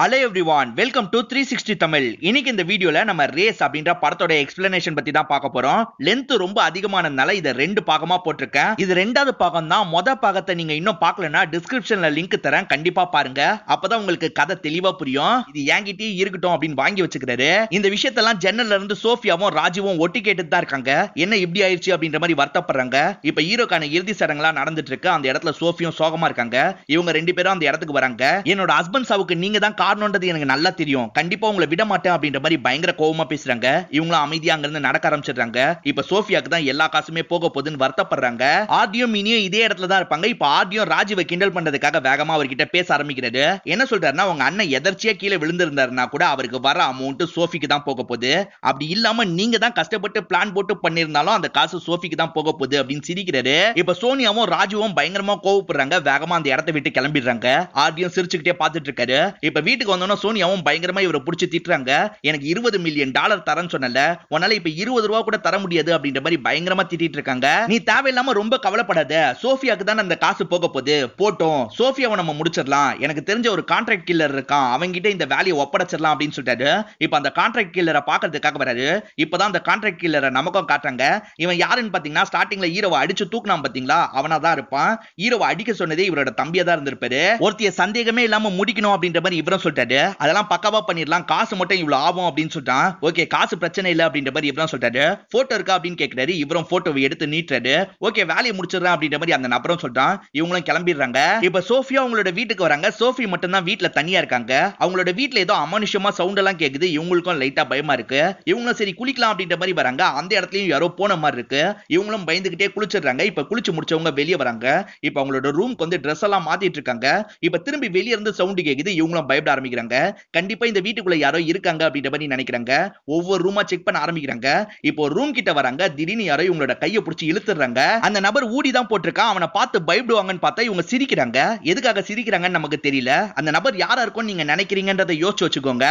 hello everyone welcome to three sixty Tamil இன்னைக்கு இந்த வீடியோல நம்ம ரேஸ் அப்படின்ற படத்தோட எக்ஸ்பிளனேஷன் பத்தி தான் பார்க்க போறோம் லென்த் ரொம்ப அதிகமானதுனால இதை ரெண்டு பாகமா போட்டிருக்கேன் இது ரெண்டாவது பாகம் தான் மொத பாகத்தை நீங்க இன்னும் பார்க்கலன்னா டிஸ்கிரிப்ஷன்ல லிங்க் தரேன் கண்டிப்பா பாருங்க அப்பதான் உங்களுக்கு கதை தெளிவா புரியும் இது என்கிட்டயே இருக்கட்டும் அப்படின்னு வாங்கி வச்சுக்கிறாரு இந்த விஷயத்தெல்லாம் ஜென்னல்ல இருந்து சோஃபியாவும் ராஜுவும் ஒட்டி கேட்டு தான் இருக்காங்க என்ன இப்படி ஆயிடுச்சு அப்படின்ற மாதிரி வருத்தப்படுறாங்க இப்ப ஹீரோக்கான இறுதி சடங்கெல்லாம் நடந்துட்டு இருக்கு அந்த இடத்துல சோஃபியும் சோகமா இருக்காங்க இவங்க ரெண்டு பேரும் அந்த இடத்துக்கு வராங்க என்னோட ஹஸ்பண்ட் சாவுக்கு நீங்க தான் காரணம்ன்றது எனக்கு நல்லா தெரியும் கண்டிப்பா உங்களை விட மாட்டேன் அப்படின்ற மாதிரி பயங்கர கோவமா பேசுறாங்க இவங்களும் அமைதியா அங்க இருந்து நடக்க ஆரம்பிச்சிடுறாங்க இப்ப சோஃபியாக்கு தான் எல்லா காசுமே போக போகுதுன்னு வருத்தப்படுறாங்க ஆதியும் இனியும் இதே இடத்துல தான் இருப்பாங்க இப்ப ஆதியும் ராஜுவை கிண்டல் பண்றதுக்காக வேகமா அவர்கிட்ட பேச ஆரம்பிக்கிறது என்ன சொல்றாருன்னா உங்க அண்ணன் எதர்ச்சியா கீழே விழுந்திருந்தாருன்னா கூட அவருக்கு வர அமௌண்ட் சோஃபிக்கு தான் போக போகுது அப்படி இல்லாம நீங்க தான் கஷ்டப்பட்டு பிளான் போட்டு பண்ணிருந்தாலும் அந்த காசு சோஃபிக்கு தான் போக போகுது அப்படின்னு சிரிக்கிறாரு இப்ப சோனியாவும் ராஜுவும் பயங்கரமா கோவப்படுறாங்க வேகமா அந்த இடத்த விட்டு கிளம்பிடுறாங்க ஆதியும் சிரிச்சுக்கிட்டே பாத்துட்டு இருக்காரு இப்ப வீட்டுக்கு வந்தோன்னா சோனியாவும் பயங்கரமா இவரை பிடிச்சி திட்டுறாங்க எனக்கு இருபது மில்லியன் டாலர் தரேன்னு சொன்னல உன்னால இப்ப இருபது ரூபா கூட தர முடியாது அப்படின்ற மாதிரி பயங்கரமா திட்டிட்டு இருக்காங்க நீ தேவையில்லாம ரொம்ப கவலைப்படாத சோஃபியாக்கு தான் அந்த காசு போக போகுது போட்டோம் சோஃபியாவை நம்ம முடிச்சிடலாம் எனக்கு தெரிஞ்ச ஒரு கான்ட்ராக்ட் கில்லர் இருக்கான் அவங்கிட்ட இந்த வேலையை ஒப்படைச்சிடலாம் அப்படின்னு சொல்லிட்டாரு இப்ப அந்த கான்ட்ராக்ட் கில்லரை பாக்குறதுக்காக வராது இப்பதான் அந்த கான்ட்ராக்ட் கில்லரை நமக்கும் காட்டுறாங்க இவன் யாருன்னு பாத்தீங்கன்னா ஸ்டார்டிங்ல ஹீரோவை அடிச்சு தூக்கினா பாத்தீங்களா அவனா தான் இருப்பான் ஹீரோவை அடிக்க சொன்னதே இவரோட தம்பியா தான் இருந்திருப்பாரு ஒருத்திய சந்தேகமே இல்லாம முடிக்கணும் அப்படின்ற மாதிரி இவரும் சொல்லிட்டாரு அதெல்லாம் பக்காவா பண்ணிடலாம் காசு மட்டும் இவ்வளவு ஆகும் அப்படின்னு சொல்லிட்டான் ஓகே காசு பிரச்சனை இல்லை அப்படின்ற மாதிரி இவரும் சொல்லிட்டாரு போட்டோ இருக்கா அப்படின்னு கேட்கிறாரு இவரும் போட்டோவை எடுத்து நீட்டுறாரு ஓகே வேலையை முடிச்சிடறேன் அப்படின்ற மாதிரி அந்த நபரும் சொல்லிட்டான் இவங்களும் கிளம்பிடுறாங்க இப்ப சோஃபியா அவங்களோட வீட்டுக்கு வராங்க சோஃபி மட்டும் தான் வீட்டுல தனியா இருக்காங்க அவங்களோட வீட்டுல ஏதோ அமானுஷமா சவுண்ட் எல்லாம் கேக்குது இவங்களுக்கும் லைட்டா பயமா இருக்கு இவங்களும் சரி குளிக்கலாம் அப்படின்ற மாதிரி வராங்க அந்த இடத்துலயும் யாரோ போன மாதிரி இருக்கு இவங்களும் பயந்துகிட்டே குளிச்சிடுறாங்க இப்ப குளிச்சு முடிச்சவங்க வெளியே வராங்க இப்ப அவங்களோட ரூம்க்கு வந்து ட்ரெஸ் எல்லாம் மாத்திட்டு இருக்காங்க இப்ப திரும்பி வெளியே இருந்து சவுண்ட் கேக்குது இவங்களும் பயப்பட ஆரம்பிக்கிறாங்க கண்டிப்பா இந்த வீட்டுக்குள்ள யாரோ இருக்காங்க அப்படின்ற மாதிரி நினைக்கிறாங்க ஒவ்வொரு ரூமா செக் பண்ண ஆரம்பிக்கிறாங்க இப்போ ரூம் கிட்ட வராங்க திடீர்னு யாரோ இவங்களோட கையை பிடிச்சி இழுத்துறாங்க அந்த நபர் ஊடி தான் போட்டிருக்கான் அவனை பார்த்து பயப்படுவாங்கன்னு பார்த்தா இவங்க சிரிக்கிறாங்க எதுக்காக சிரிக்கிறாங்கன்னு நமக்கு தெரியல அந்த நபர் யாரா இருக்கும் நீங்க நினைக்கிறீங்கன்றதை யோசிச்சு வச்சுக்கோங்க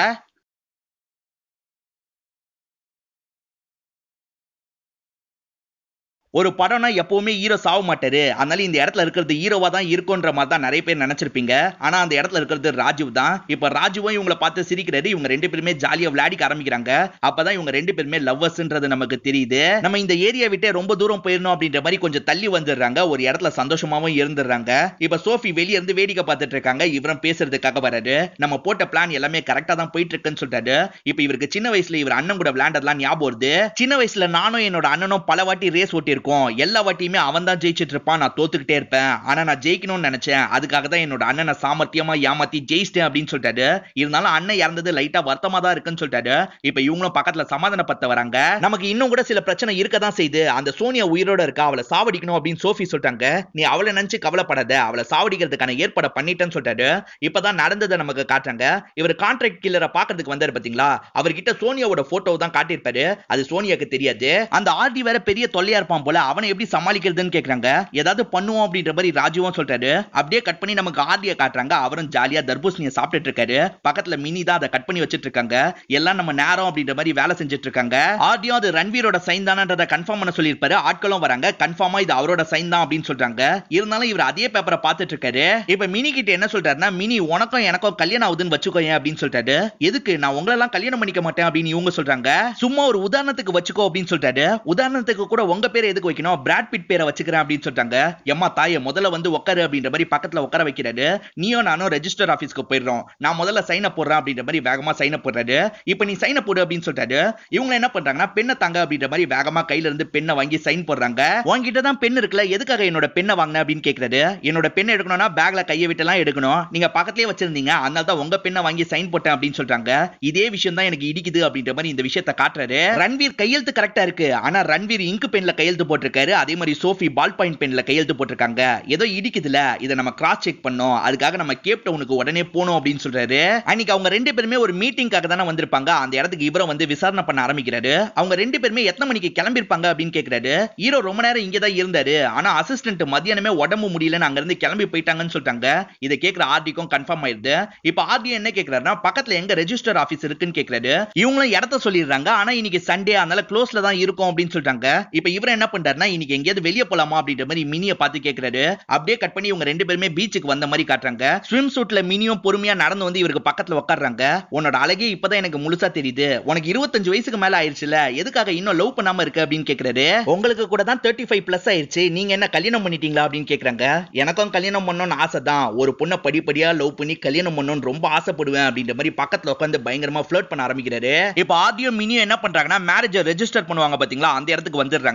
ஒரு படம்னா எப்பவுமே ஹீரோ சாக மாட்டாரு அதனால இந்த இடத்துல இருக்கிறது ஹீரோவா தான் இருக்கும்ன்ற மாதிரி தான் நிறைய பேர் நினைச்சிருப்பீங்க ஆனா அந்த இடத்துல இருக்கிறது ராஜீவ் தான் இப்ப ராஜுவும் இவங்கள பார்த்து சிரிக்கிறாரு இவங்க ரெண்டு பேருமே ஜாலியா விளையாடிக்க ஆரம்பிக்கிறாங்க அப்பதான் இவங்க ரெண்டு பேருமே லவ்வர்ஸ்ன்றது நமக்கு தெரியுது நம்ம இந்த ஏரியா விட்டே ரொம்ப தூரம் போயிடணும் அப்படின்ற மாதிரி கொஞ்சம் தள்ளி வந்துடுறாங்க ஒரு இடத்துல சந்தோஷமாவும் இருந்துடுறாங்க இப்ப சோஃபி வெளியே இருந்து வேடிக்கை பார்த்துட்டு இருக்காங்க இவரும் பேசுறதுக்காக வராரு நம்ம போட்ட பிளான் எல்லாமே கரெக்டா தான் போயிட்டு இருக்குன்னு சொல்றாரு இப்ப இவருக்கு சின்ன வயசுல இவர் அண்ணன் கூட விளையாண்டதெல்லாம் ஞாபகம் வருது சின்ன வயசுல நானும் என்னோட அண்ணனும் பல வாட்டி ரேஸ் ஓட்டி இருக்கும் எல்லா வாட்டியுமே அவன் தான் ஜெயிச்சுட்டு இருப்பான் நான் தோத்துக்கிட்டே இருப்பேன் ஆனா நான் ஜெயிக்கணும்னு நினைச்சேன் அதுக்காக தான் என்னோட அண்ணனை சாமர்த்தியமா ஏமாத்தி ஜெயிச்சிட்டேன் அப்படின்னு சொல்லிட்டாரு இருந்தாலும் அண்ணன் இறந்தது லைட்டா வருத்தமா தான் இருக்குன்னு சொல்லிட்டாரு இப்ப இவங்களும் பக்கத்துல சமாதானப்படுத்த வராங்க நமக்கு இன்னும் கூட சில பிரச்சனை இருக்க தான் செய்யுது அந்த சோனியா உயிரோட இருக்கா அவளை சாவடிக்கணும் அப்படின்னு சோஃபி சொல்லிட்டாங்க நீ அவளை நினைச்சு கவலைப்படாத அவளை சாவடிக்கிறதுக்கான ஏற்பாடு பண்ணிட்டேன்னு சொல்லிட்டாரு இப்பதான் நடந்ததை நமக்கு காட்டுறாங்க இவர் கான்ட்ராக்ட் கில்லரை பாக்குறதுக்கு வந்தாரு பாத்தீங்களா அவர்கிட்ட சோனியாவோட போட்டோ தான் காட்டியிருப்பாரு அது சோனியாக்கு தெரியாது அந்த ஆர்டி வேற பெரிய தொல்லையா இருப்பான் போல அவனை எப்படி சமாளிக்கிறதுன்னு கேக்குறாங்க ஏதாவது பண்ணுவோம் அப்படின்ற மாதிரி ராஜுவும் சொல்றாரு அப்படியே கட் பண்ணி நமக்கு ஆர்டிய காட்டுறாங்க அவரும் ஜாலியா தர்பூசணியை சாப்பிட்டுட்டு இருக்காரு பக்கத்துல மினி தான் அதை கட் பண்ணி வச்சிட்டு இருக்காங்க எல்லாம் நம்ம நேரம் அப்படின்ற மாதிரி வேலை செஞ்சுட்டு இருக்காங்க ஆர்டியும் அது ரன்வீரோட சைன் தானன்றதை கன்ஃபார்ம் பண்ண சொல்லியிருப்பாரு ஆட்களும் வராங்க கன்ஃபார்மா இது அவரோட சைன் தான் அப்படின்னு சொல்றாங்க இருந்தாலும் இவர் அதே பேப்பரை பார்த்துட்டு இருக்காரு இப்ப மினி கிட்ட என்ன சொல்றாருன்னா மினி உனக்கும் எனக்கும் கல்யாணம் ஆகுதுன்னு வச்சுக்கோ அப்படின்னு சொல்றாரு எதுக்கு நான் உங்களெல்லாம் கல்யாணம் பண்ணிக்க மாட்டேன் அப்படின்னு இவங்க சொல்றாங்க சும்மா ஒரு உதாரணத்துக்கு வச்சுக்கோ அப்படின்னு சொல்றாரு உதாரணத்துக்கு கூட உங்க பேர் எதுக்கு எதுக்கு வைக்கணும் பிராட் பிட் பேரை வச்சுக்கிறேன் அப்படின்னு சொல்லிட்டாங்க எம்மா தாயை முதல்ல வந்து உட்காரு அப்படின்ற மாதிரி பக்கத்துல உட்கார வைக்கிறாரு நீயோ நானும் ரெஜிஸ்டர் ஆஃபீஸ்க்கு போயிடுறோம் நான் முதல்ல சைன் போடுறேன் அப்படின்ற மாதிரி வேகமா சைன் போடுறாரு இப்போ நீ சைன் போடு அப்படின்னு சொல்லிட்டாரு இவங்க என்ன பண்றாங்கன்னா பெண்ணை தாங்க அப்படின்ற மாதிரி வேகமா கையில இருந்து பெண்ணை வாங்கி சைன் போடுறாங்க உங்ககிட்ட தான் பெண் இருக்குல்ல எதுக்காக என்னோட பெண்ணை வாங்கின அப்படின்னு கேட்கறாரு என்னோட பெண்ணை எடுக்கணும்னா பேக்ல கையை விட்டுலாம் எடுக்கணும் நீங்க பக்கத்துலயே வச்சிருந்தீங்க அதனால தான் உங்க பெண்ணை வாங்கி சைன் போட்டேன் அப்படின்னு சொல்றாங்க இதே விஷயம் தான் எனக்கு இடிக்குது அப்படின்ற மாதிரி இந்த விஷயத்த காட்டுறாரு ரன்வீர் கையெழுத்து கரெக்டா இருக்கு ஆனா ரன்வீர் இங்கு பெண்ல கையெழுத்து போட்டிருக்காரு அதே மாதிரி சோஃபி பால் பாயிண்ட் பென்ல கையெழுத்து போட்டிருக்காங்க ஏதோ இடிக்குதுல இதை நம்ம கிராஸ் செக் பண்ணோம் அதுக்காக நம்ம கேப் டவுனுக்கு உடனே போனோம் அப்படின்னு சொல்றாரு அன்னைக்கு அவங்க ரெண்டு பேருமே ஒரு மீட்டிங்காக தானே வந்திருப்பாங்க அந்த இடத்துக்கு இவரை வந்து விசாரணை பண்ண ஆரம்பிக்கிறாரு அவங்க ரெண்டு பேருமே எத்தனை மணிக்கு கிளம்பிருப்பாங்க அப்படின்னு கேட்கிறாரு ஹீரோ ரொம்ப நேரம் இங்கே தான் இருந்தாரு ஆனா அசிஸ்டன்ட் மதியானமே உடம்பு முடியலன்னு அங்க இருந்து கிளம்பி போயிட்டாங்கன்னு சொல்லிட்டாங்க இதை கேட்கிற ஆர்டிக்கும் கன்ஃபார்ம் ஆயிருது இப்போ ஆர்டி என்ன கேட்கிறாருன்னா பக்கத்துல எங்க ரெஜிஸ்டர் ஆபீஸ் இருக்குன்னு கேட்கிறாரு இவங்களும் இடத்த சொல்லிடுறாங்க ஆனா இன்னைக்கு சண்டே அதனால க்ளோஸ்ல தான் இருக்கும் அப்படின்னு சொல்லிட்டாங்க இப்ப இவரை என்ன பண்ண பண்றாருன்னா இன்னைக்கு எங்கேயாவது வெளியே போலாமா அப்படின்ற மாதிரி மினியை பார்த்து கேட்கிறாரு அப்படியே கட் பண்ணி இவங்க ரெண்டு பேருமே பீச்சுக்கு வந்த மாதிரி காட்டுறாங்க ஸ்விம் சூட்ல மினியும் பொறுமையா நடந்து வந்து இவருக்கு பக்கத்துல உட்காடுறாங்க உன்னோட அழகே இப்பதான் எனக்கு முழுசா தெரியுது உனக்கு இருபத்தஞ்சு வயசுக்கு மேல ஆயிடுச்சுல எதுக்காக இன்னும் லவ் பண்ணாம இருக்கு அப்படின்னு கேக்குறாரு உங்களுக்கு கூட தான் தேர்ட்டி ஃபைவ் பிளஸ் ஆயிடுச்சு நீங்க என்ன கல்யாணம் பண்ணிட்டீங்களா அப்படின்னு கேக்குறாங்க எனக்கும் கல்யாணம் பண்ணணும்னு ஆசை தான் ஒரு பொண்ணை படிப்படியா லவ் பண்ணி கல்யாணம் பண்ணணும்னு ரொம்ப ஆசைப்படுவேன் அப்படின்ற மாதிரி பக்கத்துல உட்காந்து பயங்கரமா ஃபிளர்ட் பண்ண ஆரம்பிக்கிறாரு இப்போ ஆதியும் மினியும் என்ன பண்றாங்கன்னா மேரேஜ் ரெஜிஸ்டர் பண்ணுவாங்க பாத்தீங்களா அந்த இடத்துக்கு வந்துடுறாங்க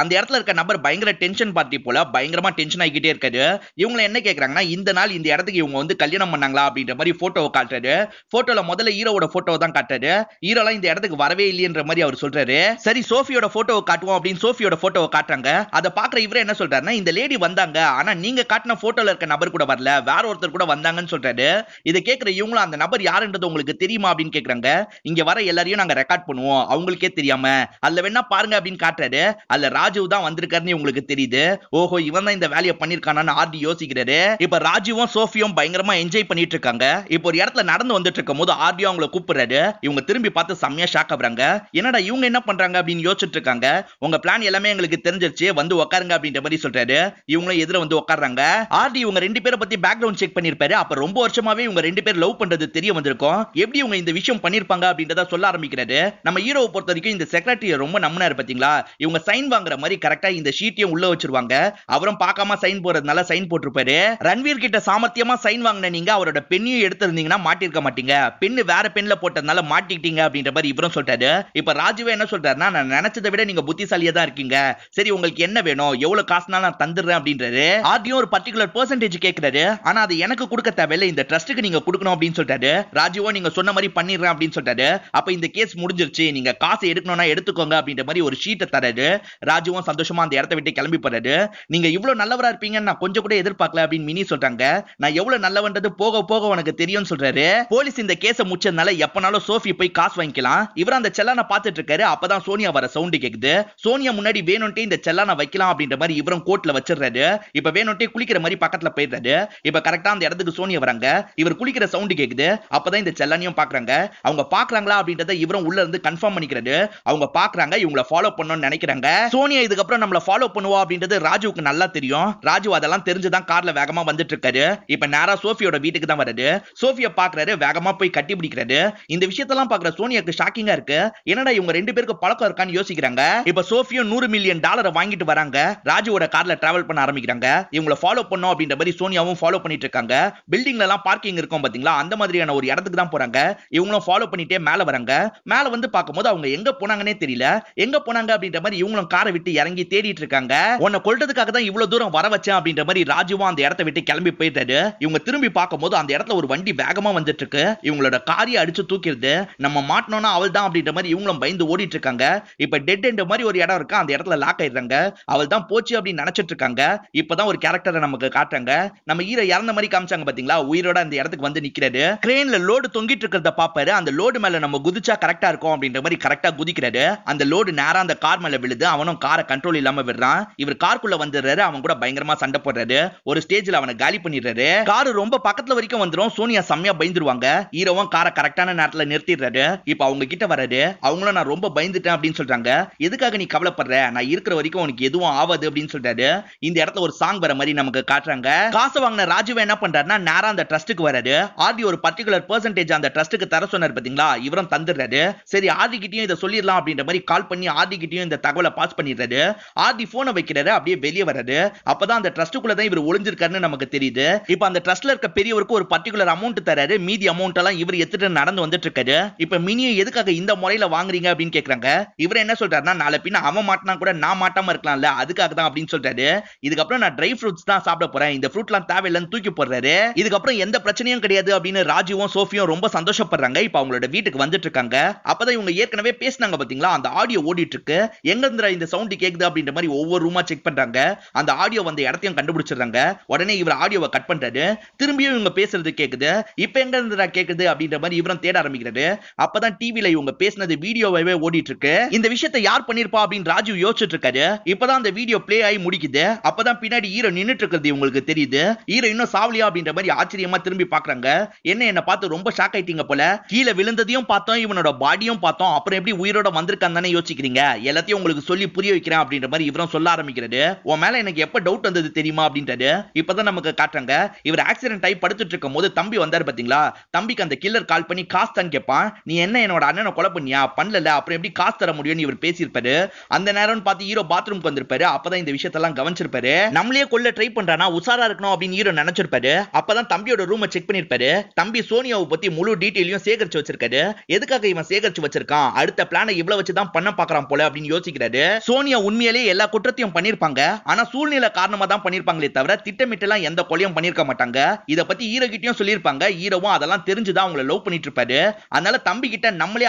அந்த அந்த இடத்துல இருக்க நபர் பயங்கர டென்ஷன் பார்ட்டி போல பயங்கரமா டென்ஷன் ஆகிக்கிட்டே இருக்காரு இவங்க என்ன கேட்கறாங்கன்னா இந்த நாள் இந்த இடத்துக்கு இவங்க வந்து கல்யாணம் பண்ணாங்களா அப்படின்ற மாதிரி போட்டோவை காட்டுறாரு போட்டோல முதல்ல ஹீரோட போட்டோ தான் காட்டுறாரு ஹீரோலாம் இந்த இடத்துக்கு வரவே இல்லையன்ற மாதிரி அவர் சொல்றாரு சரி சோஃபியோட போட்டோவை காட்டுவோம் அப்படின்னு சோஃபியோட போட்டோவை காட்டுறாங்க அதை பாக்குற இவரே என்ன சொல்றாருன்னா இந்த லேடி வந்தாங்க ஆனா நீங்க காட்டின போட்டோல இருக்க நபர் கூட வரல வேற ஒருத்தர் கூட வந்தாங்கன்னு சொல்றாரு இதை கேட்கிற இவங்களும் அந்த நபர் யாருன்றது உங்களுக்கு தெரியுமா அப்படின்னு கேக்குறாங்க இங்க வர எல்லாரையும் நாங்க ரெக்கார்ட் பண்ணுவோம் அவங்களுக்கே தெரியாம அதுல வேணா பாருங்க அப்படின்னு காட்டுறாரு அதுல ராஜ் ராஜீவ் தான் வந்திருக்காருன்னு உங்களுக்கு தெரியுது ஓஹோ இவன் தான் இந்த வேலையை பண்ணிருக்கானு ஆர்டி யோசிக்கிறாரு இப்ப ராஜீவும் சோஃபியும் பயங்கரமா என்ஜாய் பண்ணிட்டு இருக்காங்க இப்ப ஒரு இடத்துல நடந்து வந்துட்டு இருக்கும் போது ஆர்டி அவங்கள கூப்பிடுறாரு இவங்க திரும்பி பார்த்து செம்மையா ஷாக் ஆகுறாங்க என்னடா இவங்க என்ன பண்றாங்க அப்படின்னு யோசிச்சுட்டு இருக்காங்க உங்க பிளான் எல்லாமே எங்களுக்கு தெரிஞ்சிருச்சு வந்து உட்காருங்க அப்படின்ற மாதிரி சொல்றாரு இவங்களும் எதிர வந்து உட்காடுறாங்க ஆர்டி இவங்க ரெண்டு பேரை பத்தி பேக்ரவுண்ட் செக் பண்ணிருப்பாரு அப்ப ரொம்ப வருஷமாவே இவங்க ரெண்டு பேர் லவ் பண்றது தெரிய வந்திருக்கும் எப்படி இவங்க இந்த விஷயம் பண்ணிருப்பாங்க அப்படின்றத சொல்ல ஆரம்பிக்கிறாரு நம்ம ஹீரோவை பொறுத்த வரைக்கும் இந்த செக்ரட்டரிய ரொம்ப நம்பினாரு பாத்தீங்களா இவங்க சைன் வாங்குற மாதிரி கரெக்டா இந்த ஷீட்டையும் உள்ள வச்சிருவாங்க அவரும் பார்க்காம சைன் போறதுனால சைன் போட்டிருப்பாரு ரன்வீர் கிட்ட சாமர்த்தியமா சைன் வாங்கின நீங்க அவரோட பெண்ணையும் எடுத்திருந்தீங்கன்னா மாட்டிருக்க மாட்டீங்க பெண்ணு வேற பெண்ல போட்டதுனால மாட்டிக்கிட்டீங்க அப்படின்ற மாதிரி இவரும் சொல்றாரு இப்ப ராஜுவே என்ன சொல்றாருன்னா நான் நினைச்சதை விட நீங்க புத்திசாலியா தான் இருக்கீங்க சரி உங்களுக்கு என்ன வேணும் எவ்வளவு காசுனா நான் தந்துடுறேன் அப்படின்றாரு ஆர்டியும் ஒரு பர்டிகுலர் பர்சன்டேஜ் கேட்கிறாரு ஆனா அது எனக்கு கொடுக்க தேவையில்லை இந்த ட்ரஸ்ட்டுக்கு நீங்க கொடுக்கணும் அப்படின்னு சொல்றாரு ராஜுவோ நீங்க சொன்ன மாதிரி பண்ணிடுறேன் அப்படின்னு சொல்றாரு அப்ப இந்த கேஸ் முடிஞ்சிருச்சு நீங்க காசு எடுக்கணும்னா எடுத்துக்கோங்க அப்படின்ற மாதிரி ஒரு ஷீட்டை தராரு ராஜு ராஜுவும் சந்தோஷமா அந்த இடத்த விட்டு கிளம்பி போறாரு நீங்க இவ்வளவு நல்லவரா இருப்பீங்கன்னு நான் கொஞ்சம் கூட எதிர்பார்க்கல அப்படின்னு மினி சொல்றாங்க நான் எவ்வளவு நல்லவன்றது போக போக உனக்கு தெரியும் சொல்றாரு போலீஸ் இந்த கேஸை முடிச்சதுனால எப்பனாலும் சோஃபி போய் காசு வாங்கிக்கலாம் இவர் அந்த செல்லான பாத்துட்டு இருக்காரு அப்பதான் சோனியா வர சவுண்டு கேக்குது சோனியா முன்னாடி வேணும்ட்டே இந்த செல்லான வைக்கலாம் அப்படின்ற மாதிரி இவரும் கோர்ட்ல வச்சிருக்காரு இப்ப வேணும்ட்டே குளிக்கிற மாதிரி பக்கத்துல போயிடுறாரு இப்ப கரெக்டா அந்த இடத்துக்கு சோனியா வராங்க இவர் குளிக்கிற சவுண்டு கேக்குது அப்பதான் இந்த செல்லானியும் பாக்குறாங்க அவங்க பாக்குறாங்களா அப்படின்றத இவரும் உள்ள இருந்து கன்ஃபார்ம் பண்ணிக்கிறாரு அவங்க பாக்குறாங்க இவங்களை ஃபாலோ பண்ணணும்னு நினைக்கிறாங்க சோனியா சூனியா இதுக்கப்புறம் நம்மள ஃபாலோ பண்ணுவா அப்படின்றது ராஜுவுக்கு நல்லா தெரியும் ராஜு அதெல்லாம் தெரிஞ்சுதான் கார்ல வேகமா வந்துட்டு இருக்காரு இப்ப நேரா சோஃபியோட வீட்டுக்கு தான் வராரு சோஃபியா பாக்குறாரு வேகமா போய் கட்டி பிடிக்கிறாரு இந்த விஷயத்தெல்லாம் பாக்குற சோனியாக்கு ஷாக்கிங்கா இருக்கு என்னடா இவங்க ரெண்டு பேருக்கு பழக்கம் இருக்கான்னு யோசிக்கிறாங்க இப்ப சோஃபியும் நூறு மில்லியன் டாலரை வாங்கிட்டு வராங்க ராஜுவோட கார்ல டிராவல் பண்ண ஆரம்பிக்கிறாங்க இவங்கள ஃபாலோ பண்ணோம் அப்படின்ற மாதிரி சோனியாவும் ஃபாலோ பண்ணிட்டு இருக்காங்க பில்டிங்ல எல்லாம் பார்க்கிங் இருக்கும் பாத்தீங்களா அந்த மாதிரியான ஒரு இடத்துக்கு தான் போறாங்க இவங்களும் ஃபாலோ பண்ணிட்டே மேல வராங்க மேல வந்து பார்க்கும்போது அவங்க எங்க போனாங்கன்னே தெரியல எங்க போனாங்க அப்படின்ற மாதிரி இவங்களும் காரை விட்டு விட்டு இறங்கி தேடிட்டு இருக்காங்க உன்னை கொல்றதுக்காக தான் இவ்வளவு தூரம் வர வச்சேன் அப்படின்ற மாதிரி ராஜுவா அந்த இடத்த விட்டு கிளம்பி போயிட்டாரு இவங்க திரும்பி பார்க்கும் போது அந்த இடத்துல ஒரு வண்டி வேகமா வந்துட்டு இருக்கு இவங்களோட காரிய அடிச்சு தூக்கிடுது நம்ம மாட்டணும்னா அவள் தான் அப்படின்ற மாதிரி இவங்களும் பயந்து ஓடிட்டு இருக்காங்க இப்ப டெட் என்ற மாதிரி ஒரு இடம் இருக்கா அந்த இடத்துல லாக் ஆயிடுறாங்க அவள் தான் போச்சு அப்படின்னு நினைச்சிட்டு இருக்காங்க இப்பதான் ஒரு கேரக்டரை நமக்கு காட்டுறாங்க நம்ம ஈர இறந்த மாதிரி காமிச்சாங்க பாத்தீங்களா உயிரோட அந்த இடத்துக்கு வந்து நிக்கிறாரு கிரேன்ல லோடு தொங்கிட்டு இருக்கிறத பாப்பாரு அந்த லோடு மேல நம்ம குதிச்சா கரெக்டா இருக்கும் அப்படின்ற மாதிரி கரெக்டா குதிக்கிறாரு அந்த லோடு நேரா அந்த கார் மேல விழுது அவனும் கார காரை கண்ட்ரோல் இல்லாம விடுறான் இவர் கார்க்குள்ள வந்துடுறாரு அவன் கூட பயங்கரமா சண்டை போடுறாரு ஒரு ஸ்டேஜ்ல அவனை காலி பண்ணிடுறாரு கார் ரொம்ப பக்கத்துல வரைக்கும் வந்துடும் சோனியா செம்மையா பயந்துருவாங்க ஹீரோவும் காரை கரெக்டான நேரத்துல நிறுத்திடுறாரு இப்ப அவங்க கிட்ட வர்றாரு அவங்களும் நான் ரொம்ப பயந்துட்டேன் அப்படின்னு சொல்றாங்க எதுக்காக நீ கவலைப்படுற நான் இருக்கிற வரைக்கும் உனக்கு எதுவும் ஆவாது அப்படின்னு சொல்றாரு இந்த இடத்துல ஒரு சாங் வர மாதிரி நமக்கு காட்டுறாங்க காசு வாங்கின ராஜுவ என்ன பண்றாருன்னா நேரம் அந்த ட்ரஸ்ட்டுக்கு வராது ஆர்டி ஒரு பர்டிகுலர் பர்சன்டேஜ் அந்த ட்ரஸ்ட்டுக்கு தர சொன்னார் பாத்தீங்களா இவரும் தந்துடுறாரு சரி ஆர்டி கிட்டையும் இதை சொல்லிடலாம் அப்படின்ற மாதிரி கால் பண்ணி ஆர்டி கிட்டையும் இந்த தகவலை பாஸ் பண்ணிடுறாரு வைக்கிறாரு ஆர்டி போனை வைக்கிறாரு அப்படியே வெளியே வராரு அப்பதான் அந்த குள்ள தான் இவர் ஒளிஞ்சிருக்காருன்னு நமக்கு தெரியுது இப்ப அந்த ட்ரஸ்ட்ல இருக்க பெரியவருக்கு ஒரு பர்டிகுலர் அமௌண்ட் தராரு மீதி அமௌண்ட் எல்லாம் இவர் எடுத்துட்டு நடந்து வந்துட்டு இருக்காரு இப்ப மினியை எதுக்காக இந்த முறையில வாங்குறீங்க அப்படின்னு கேக்குறாங்க இவர் என்ன சொல்றாருன்னா நாளை பின்ன அவன் மாட்டினா கூட நான் மாட்டாம இருக்கலாம்ல அதுக்காக தான் அப்படின்னு சொல்றாரு இதுக்கப்புறம் நான் ட்ரை ஃப்ரூட்ஸ் தான் சாப்பிட போறேன் இந்த ஃப்ரூட் எல்லாம் தேவையில்லைன்னு தூக்கி போடுறாரு இதுக்கப்புறம் எந்த பிரச்சனையும் கிடையாது அப்படின்னு ராஜுவும் சோஃபியும் ரொம்ப சந்தோஷப்படுறாங்க இப்ப அவங்களோட வீட்டுக்கு வந்துட்டு இருக்காங்க அப்பதான் இவங்க ஏற்கனவே பேசினாங்க பாத்தீங்களா அந்த ஆடியோ ஓடிட்டு இருக்கு எங்க இந்த சவுண்ட் கேக்குது அப்படின்ற மாதிரி ஒவ்வொரு ரூமா செக் பண்றாங்க அந்த ஆடியோ வந்த இடத்தையும் கண்டுபிடிச்சிடுறாங்க உடனே இவர் ஆடியோவை கட் பண்றாரு திரும்பியும் இவங்க பேசுறது கேக்குது இப்ப எங்க இருந்துடா கேக்குது அப்படின்ற மாதிரி இவரும் தேட ஆரம்பிக்கிறாரு அப்பதான் டிவில இவங்க பேசினது வீடியோவே ஓடிட்டு இருக்கு இந்த விஷயத்தை யார் பண்ணிருப்பா அப்படின்னு ராஜீவ் யோசிச்சுட்டு இருக்காரு இப்பதான் அந்த வீடியோ பிளே ஆகி முடிக்குது அப்பதான் பின்னாடி ஹீரோ நின்னுட்டு இருக்கிறது இவங்களுக்கு தெரியுது ஹீரோ இன்னும் சாவலியா அப்படின்ற மாதிரி ஆச்சரியமா திரும்பி பாக்குறாங்க என்ன என்ன பார்த்து ரொம்ப ஷாக் ஆயிட்டீங்க போல கீழே விழுந்ததையும் பார்த்தோம் இவனோட பாடியும் பார்த்தோம் அப்புறம் எப்படி உயிரோட வந்திருக்கான்னு தானே யோசிக்கிறீங்க எல்லாத்தையும் உங்களுக்கு சொல்லி புரிய வைக்கிறேன் அப்படின்ற மாதிரி இவரும் சொல்ல ஆரம்பிக்கிறாரு உன் மேல எனக்கு எப்ப டவுட் வந்தது தெரியுமா அப்படின்றது இப்பதான் நமக்கு காட்டுறாங்க இவர் ஆக்சிடென்ட் ஆகி படுத்துட்டு இருக்கும் போது தம்பி வந்தாரு பாத்தீங்களா தம்பிக்கு அந்த கில்லர் கால் பண்ணி காசு தான் கேட்பான் நீ என்ன என்னோட அண்ணனை கொலை பண்ணியா பண்ணல அப்புறம் எப்படி காசு தர முடியும்னு இவர் பேசியிருப்பாரு அந்த நேரம்னு பார்த்து ஹீரோ பாத்ரூம்க்கு வந்திருப்பாரு அப்பதான் இந்த விஷயத்தெல்லாம் கவனிச்சிருப்பாரு நம்மளே கொள்ள ட்ரை பண்றானா உசாரா இருக்கணும் அப்படின்னு ஹீரோ நினைச்சிருப்பாரு அப்பதான் தம்பியோட ரூமை செக் பண்ணிருப்பாரு தம்பி சோனியாவை பத்தி முழு டீட்டெயிலையும் சேகரிச்சு வச்சிருக்காரு எதுக்காக இவன் சேகரிச்சு வச்சிருக்கான் அடுத்த பிளானை இவ்வளவு தான் பண்ண பாக்குறான் போல அப்படின்னு யோசிக்கிறாரு சோனி சோனியா உண்மையிலேயே எல்லா குற்றத்தையும் பண்ணிருப்பாங்க ஆனா சூழ்நிலை காரணமா தான் பண்ணிருப்பாங்களே தவிர திட்டமிட்டெல்லாம் எந்த கொலையும் பண்ணிருக்க மாட்டாங்க இத பத்தி ஹீரோ கிட்டயும் சொல்லியிருப்பாங்க ஹீரோவும் அதெல்லாம் தெரிஞ்சுதான் அவங்கள லவ் பண்ணிட்டு இருப்பாரு அதனால தம்பி கிட்ட நம்மளே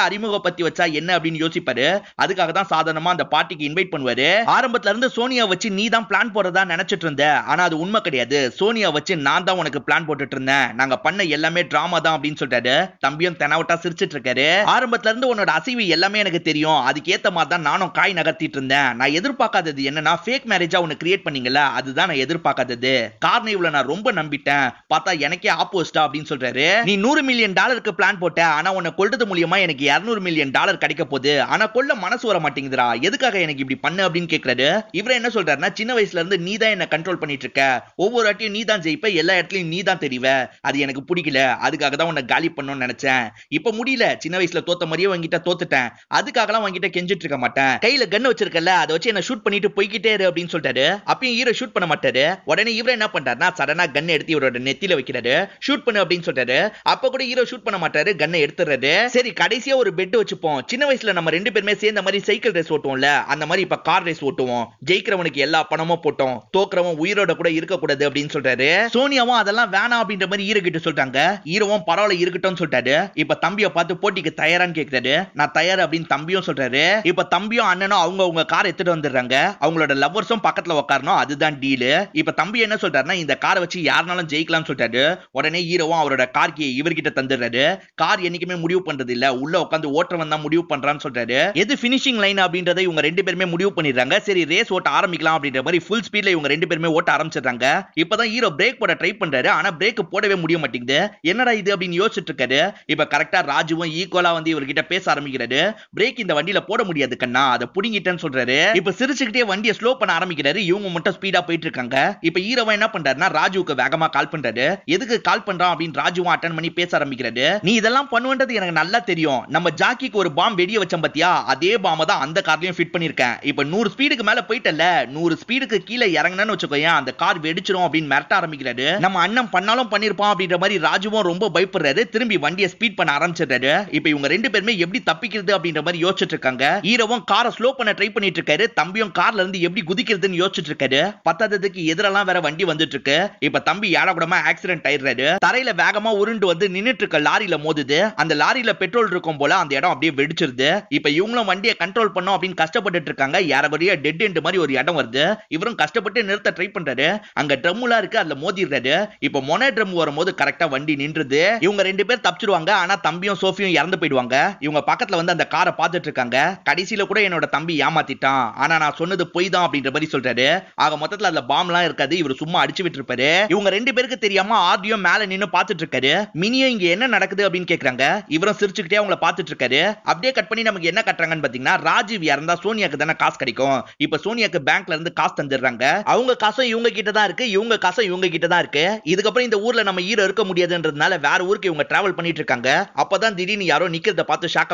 பத்தி வச்சா என்ன அப்படின்னு யோசிப்பாரு அதுக்காக தான் சாதாரணமா அந்த பார்ட்டிக்கு இன்வைட் பண்ணுவாரு ஆரம்பத்துல இருந்து சோனியா வச்சு நீ தான் பிளான் போடுறதா நினைச்சிட்டு இருந்த ஆனா அது உண்மை கிடையாது சோனியா வச்சு நான் தான் உனக்கு பிளான் போட்டுட்டு இருந்தேன் நாங்க பண்ண எல்லாமே டிராமா தான் அப்படின்னு சொல்லிட்டாரு தம்பியும் தெனாவட்டா சிரிச்சிட்டு இருக்காரு ஆரம்பத்துல இருந்து உன்னோட அசைவு எல்லாமே எனக்கு தெரியும் அதுக்கேத்த மாதிரி தான் நானும் காய் நகர்த்திட்டு இருந்தேன் நான் எதிர்பார்க்காதது என்னன்னா ஃபேக் மேரேஜா ஒன்று கிரியேட் பண்ணீங்கல்ல அதுதான் நான் எதிர்பார்க்காதது காரணம் இவ்வளவு நான் ரொம்ப நம்பிட்டேன் பார்த்தா எனக்கே ஆப்போசிட்டா அப்படின்னு சொல்றாரு நீ நூறு மில்லியன் டாலருக்கு பிளான் போட்ட ஆனா உன்னை கொல்றது மூலியமா எனக்கு இருநூறு மில்லியன் டாலர் கிடைக்க போகுது ஆனா கொல்ல மனசு வர மாட்டேங்குதுரா எதுக்காக எனக்கு இப்படி பண்ணு அப்படின்னு கேட்கறாரு இவரை என்ன சொல்றாருன்னா சின்ன வயசுல இருந்து நீ தான் என்ன கண்ட்ரோல் பண்ணிட்டு இருக்க ஒவ்வொரு வாட்டியும் நீ தான் ஜெயிப்ப எல்லா இடத்துலயும் நீ தான் தெரிவ அது எனக்கு பிடிக்கல அதுக்காக தான் உன்னை காலி பண்ணணும்னு நினைச்சேன் இப்ப முடியல சின்ன வயசுல தோத்த மாதிரியே வாங்கிட்ட தோத்துட்டேன் அதுக்காகலாம் வாங்கிட்ட கெஞ்சிட்டு இருக்க மாட்டேன் கையில கன்னு வச்சிருக்கல அதை வச்சு என்ன ஷூட் பண்ணிட்டு போய்கிட்டே இரு அப்படின்னு சொல்லிட்டாரு அப்பயும் ஹீரோ ஷூட் பண்ண மாட்டாரு உடனே இவரை என்ன பண்றாருன்னா சடனா கண்ணை எடுத்து இவரோட நெத்தியில வைக்கிறாரு ஷூட் பண்ணு அப்படின்னு சொல்றாரு அப்ப கூட ஹீரோ ஷூட் பண்ண மாட்டாரு கண்ணை எடுத்துறாரு சரி கடைசியா ஒரு பெட் வச்சுப்போம் சின்ன வயசுல நம்ம ரெண்டு பேருமே சேர்ந்த மாதிரி சைக்கிள் ரேஸ் ஓட்டுவோம்ல அந்த மாதிரி இப்ப கார் ரேஸ் ஓட்டுவோம் ஜெயிக்கிறவனுக்கு எல்லா பணமும் போட்டோம் தோக்குறவன் உயிரோட கூட இருக்கக்கூடாது அப்படின்னு சொல்றாரு சோனியாவும் அதெல்லாம் வேணாம் அப்படின்ற மாதிரி ஹீரோ கிட்ட சொல்லிட்டாங்க ஹீரோவும் பரவாயில்ல இருக்கட்டும் சொல்றாரு இப்ப தம்பிய பார்த்து போட்டிக்கு தயாரான்னு கேக்குறாரு நான் தயார் அப்படின்னு தம்பியும் சொல்றாரு இப்ப தம்பியும் அண்ணனும் அவங்க அவங்க காரை எடுத்துட்டு வந்துடுறாங்க அவங்களோட லவ்வர்ஸும் பக்கத்துல உட்காரணும் அதுதான் டீலு இப்ப தம்பி என்ன சொல்றாருன்னா இந்த காரை வச்சு யாருனாலும் ஜெயிக்கலாம்னு சொல்றாரு உடனே ஹீரோவும் அவரோட கார்கியை இவர்கிட்ட தந்துடுறாரு கார் என்னைக்குமே முடிவு பண்றது இல்ல உள்ள உட்காந்து ஓட்டுறவன் தான் முடிவு பண்றான்னு சொல்றாரு எது பினிஷிங் லைன் அப்படின்றத இவங்க ரெண்டு பேருமே முடிவு பண்ணிடுறாங்க சரி ரேஸ் ஓட்ட ஆரம்பிக்கலாம் அப்படின்ற மாதிரி ஃபுல் ஸ்பீட்ல இவங்க ரெண்டு பேருமே ஓட்ட ஆரம்பிச்சிடுறாங்க இப்பதான் ஹீரோ பிரேக் போட ட்ரை பண்றாரு ஆனா பிரேக் போடவே முடிய மாட்டேங்குது என்னடா இது அப்படின்னு யோசிச்சுட்டு இருக்காரு இப்ப கரெக்டா ராஜுவும் ஈக்குவலா வந்து இவர்கிட்ட பேச ஆரம்பிக்கிறாரு பிரேக் இந்த வண்டியில போட முடியாது கண்ணா அதை புடுங்கிட்டேன்னு சொல்றாரு இப்ப சிரிச்சுக்கிட்டே வண்டியை ஸ்லோ பண்ண ஆரம்பிக்கிறாரு இவங்க மட்டும் ஸ்பீடா போயிட்டு இருக்காங்க இப்ப ஹீரோவன் என்ன பண்றாருன்னா ராஜுவுக்கு வேகமா கால் பண்றாரு எதுக்கு கால் பண்றான் அப்படின்னு ராஜுவும் அட்டன் பண்ணி பேச ஆரம்பிக்கிறாரு நீ இதெல்லாம் பண்ணுவன்றது எனக்கு நல்லா தெரியும் நம்ம ஜாக்கிக்கு ஒரு பாம் வெடிய வச்சோம் பத்தியா அதே பாம்பை தான் அந்த கார்லயும் ஃபிட் பண்ணிருக்கேன் இப்ப நூறு ஸ்பீடுக்கு மேல போயிட்டல நூறு ஸ்பீடுக்கு கீழே இறங்கினு வச்சுக்கோயா அந்த கார் வெடிச்சிரும் அப்படின்னு மிரட்ட ஆரம்பிக்கிறாரு நம்ம அண்ணன் பண்ணாலும் பண்ணிருப்பான் அப்படின்ற மாதிரி ராஜுவும் ரொம்ப பயப்படுறாரு திரும்பி வண்டியை ஸ்பீட் பண்ண ஆரம்பிச்சிடுறாரு இப்ப இவங்க ரெண்டு பேருமே எப்படி தப்பிக்கிறது அப்படின்ற மாதிரி யோசிச்சுட்டு இருக்காங்க ஹீரோவும் காரை ஸ்லோ பண்ண ட்ரை பண்ணிட்டு இருக்க இருக்காரு தம்பியும் கார்ல இருந்து எப்படி குதிக்கிறதுன்னு யோசிச்சுட்டு இருக்காரு பத்தாததுக்கு எதிரெல்லாம் வேற வண்டி வந்துட்டு இருக்கு இப்ப தம்பி ஏழாகுடமா ஆக்சிடென்ட் ஆயிடுறாரு தரையில வேகமா உருண்டு வந்து நின்னுட்டு இருக்க லாரியில மோதுது அந்த லாரியில பெட்ரோல் இருக்கும் போல அந்த இடம் அப்படியே வெடிச்சிருது இப்ப இவங்களும் வண்டியை கண்ட்ரோல் பண்ணும் அப்படின்னு கஷ்டப்பட்டு இருக்காங்க யாரபடியா டெட் எண்டு மாதிரி ஒரு இடம் வருது இவரும் கஷ்டப்பட்டு நிறுத்த ட்ரை பண்றாரு அங்க ட்ரம்லாம் இருக்கு அதுல மோதிடுறாரு இப்ப மொன ட்ரம் வரும்போது கரெக்டா வண்டி நின்றுது இவங்க ரெண்டு பேர் தப்பிச்சிருவாங்க ஆனா தம்பியும் சோஃபியும் இறந்து போயிடுவாங்க இவங்க பக்கத்துல வந்து அந்த காரை பார்த்துட்டு இருக்காங்க கடைசியில கூட என்னோட தம்பி ஏமாத்திட்டான் ஆனா நான் சொன்னது பொய் தான் அப்படின்ற மாதிரி சொல்றாரு ஆக மொத்தத்துல பாம் எல்லாம் இருக்காது இவர் சும்மா அடிச்சு விட்டு இருப்பாரு இவங்க ரெண்டு பேருக்கு தெரியாம ஆர்டியோ மேல நின்னு பாத்துட்டு இருக்காரு மினியும் இங்க என்ன நடக்குது அப்படின்னு கேக்குறாங்க இவரும் சிரிச்சுக்கிட்டே அவங்கள பாத்துட்டு இருக்காரு அப்படியே கட் பண்ணி நமக்கு என்ன கட்டுறாங்கன்னு பாத்தீங்கன்னா ராஜீவ் இறந்தா சோனியாக்கு தானே காசு கிடைக்கும் இப்ப சோனியாக்கு பேங்க்ல இருந்து காசு தந்துடுறாங்க அவங்க காசும் இவங்க கிட்ட தான் இருக்கு இவங்க காசும் இவங்க கிட்ட தான் இருக்கு இதுக்கப்புறம் இந்த ஊர்ல நம்ம ஈரோ இருக்க முடியாதுன்றதுனால வேற ஊருக்கு இவங்க டிராவல் பண்ணிட்டு இருக்காங்க அப்பதான் திடீர்னு யாரோ நிக்கிறத பார்த்து ஷாக்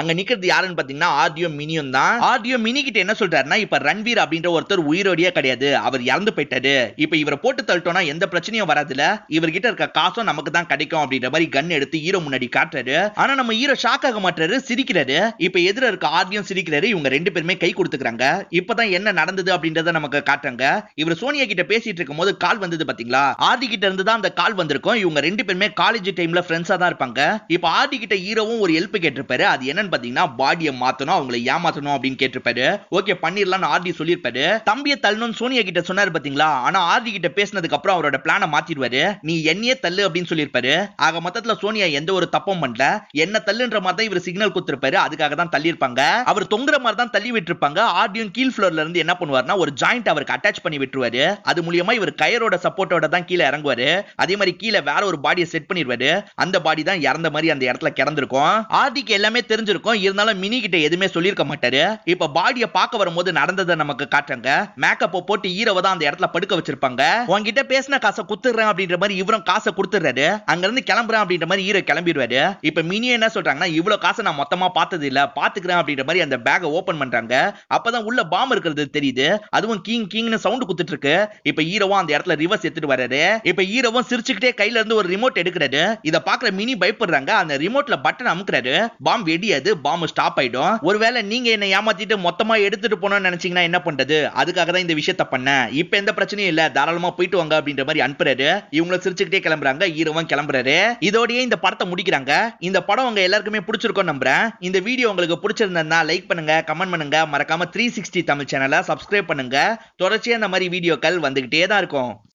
அங்க நிக்கிறது யாருன்னு பாத்தீங்கன்னா ஆர்டியோ மினியும் தான் ஆர்டியோ மினி கிட்ட என்ன சொல்றாருன்னா இப்ப ரன்வீர் அப்படின்ற ஒருத்தர் உயிரோடியே கிடையாது அவர் இறந்து போயிட்டாரு இப்ப இவரை போட்டு தள்ளிட்டோம்னா எந்த பிரச்சனையும் வராதுல இவர்கிட்ட இருக்க காசும் நமக்கு தான் கிடைக்கும் அப்படின்ற மாதிரி கன் எடுத்து ஹீரோ முன்னாடி காட்டுறாரு ஆனா நம்ம ஹீரோ ஷாக் ஆக மாட்டாரு சிரிக்கிறாரு இப்ப எதிர இருக்க ஆர்டியும் சிரிக்கிறாரு இவங்க ரெண்டு பேருமே கை கொடுத்துக்கிறாங்க இப்பதான் என்ன நடந்தது அப்படின்றத நமக்கு காட்டுறாங்க இவர் சோனியா கிட்ட பேசிட்டு இருக்கும் போது கால் வந்தது பாத்தீங்களா ஆர்டி கிட்ட இருந்து தான் அந்த கால் வந்திருக்கும் இவங்க ரெண்டு பேருமே காலேஜ் டைம்ல ஃப்ரெண்ட்ஸா தான் இருப்பாங்க இப்ப ஆர்டி கிட்ட ஹீரோவும் ஒரு ஹெல்ப் கேட்டிருப்பாரு அது என்னன்னு பாத்தீங்கன்னா பாடியை மாத்தணும் அவங்களை ஏமாத்தணும் அப்படின்னு கேட்டிருப்பாரு ஓகே பண்ணிரலாம்னு ஆர்டி சொல்லியிருப்பாரு தம்பியை தள்ளணும்னு சோனியா கிட்ட சொன்னாரு பாத்தீங்களா ஆனா ஆர்டி கிட்ட பேசினதுக்கு அப்புறம் அவரோட பிளான மாத்திடுவாரு நீ என்னையே தள்ளு அப்படின்னு சொல்லியிருப்பாரு ஆக மொத்தத்துல சோனியா எந்த ஒரு தப்பும் பண்ணல என்ன தள்ளுன்ற மாதிரி தான் இவர் சிக்னல் கொடுத்திருப்பாரு அதுக்காக தான் தள்ளியிருப்பாங்க அவர் தொங்குற மாதிரி தான் தள்ளி விட்டுருப்பாங்க ஆர்டியும் கீழ் ஃப்ளோர்ல இருந்து என்ன பண்ணுவார்னா ஒரு ஜாயிண்ட் அவருக்கு அட்டாச் பண்ணி விட்டுருவாரு அது மூலியமா இவர் கயரோட சப்போர்ட்டோட தான் கீழே இறங்குவாரு அதே மாதிரி கீழே வேற ஒரு பாடியை செட் பண்ணிடுவாரு அந்த பாடி தான் இறந்த மாதிரி அந்த இடத்துல கிடந்திருக்கும் ஆர்டிக்கு எல்லாமே தெரிஞ்சிருக்கும் இருந்தாலும் மினி கிட்ட எதுவுமே சொல்லியிருக்க மாட்டாரு இப்ப பாடி பாட்டிய பார்க்க வரும்போது நடந்ததை நமக்கு காட்டுறாங்க மேக்கப் போட்டு ஈரவ தான் அந்த இடத்துல படுக்க வச்சிருப்பாங்க உங்ககிட்ட பேசின காசை குத்துறேன் அப்படின்ற மாதிரி இவரும் காசை கொடுத்துறாரு அங்க இருந்து கிளம்புறேன் அப்படின்ற மாதிரி ஈரோ கிளம்பிடுவாரு இப்ப மினி என்ன சொல்றாங்கன்னா இவ்வளவு காசை நான் மொத்தமா பார்த்தது இல்ல பாத்துக்கிறேன் அப்படின்ற மாதிரி அந்த பேகை ஓபன் பண்றாங்க அப்பதான் உள்ள பாம் இருக்கிறது தெரியுது அதுவும் கிங் கிங்னு சவுண்ட் குத்துட்டு இருக்கு இப்ப ஈரவும் அந்த இடத்துல ரிவர்ஸ் எடுத்துட்டு வர்றாரு இப்ப ஈரவும் சிரிச்சுக்கிட்டே கையில இருந்து ஒரு ரிமோட் எடுக்கிறாரு இத பாக்குற மினி பயப்படுறாங்க அந்த ரிமோட்ல பட்டன் அமுக்குறாரு பாம் வெடியாது பாம் ஸ்டாப் ஆயிடும் ஒருவேளை நீங்க என்ன ஏமாத்திட்டு மொத்தமா தாராளமா எடுத்துட்டு போனோம்னு நினைச்சீங்கன்னா என்ன பண்றது அதுக்காக தான் இந்த விஷயத்த பண்ணேன் இப்ப எந்த பிரச்சனையும் இல்ல தாராளமா போயிட்டு வாங்க அப்படின்ற மாதிரி அனுப்புறாரு இவங்கள சிரிச்சுக்கிட்டே கிளம்புறாங்க ஈரவன் கிளம்புறாரு இதோடயே இந்த படத்தை முடிக்கிறாங்க இந்த படம் உங்க எல்லாருக்குமே பிடிச்சிருக்கும் நம்புறேன் இந்த வீடியோ உங்களுக்கு பிடிச்சிருந்தா லைக் பண்ணுங்க கமெண்ட் பண்ணுங்க மறக்காம த்ரீ சிக்ஸ்டி தமிழ் சேனலை சப்ஸ்கிரைப் பண்ணுங்க தொடர்ச்சியா இந்த மாதிரி வீடியோக்கள் வந்துகிட்டே தான் இருக்கும்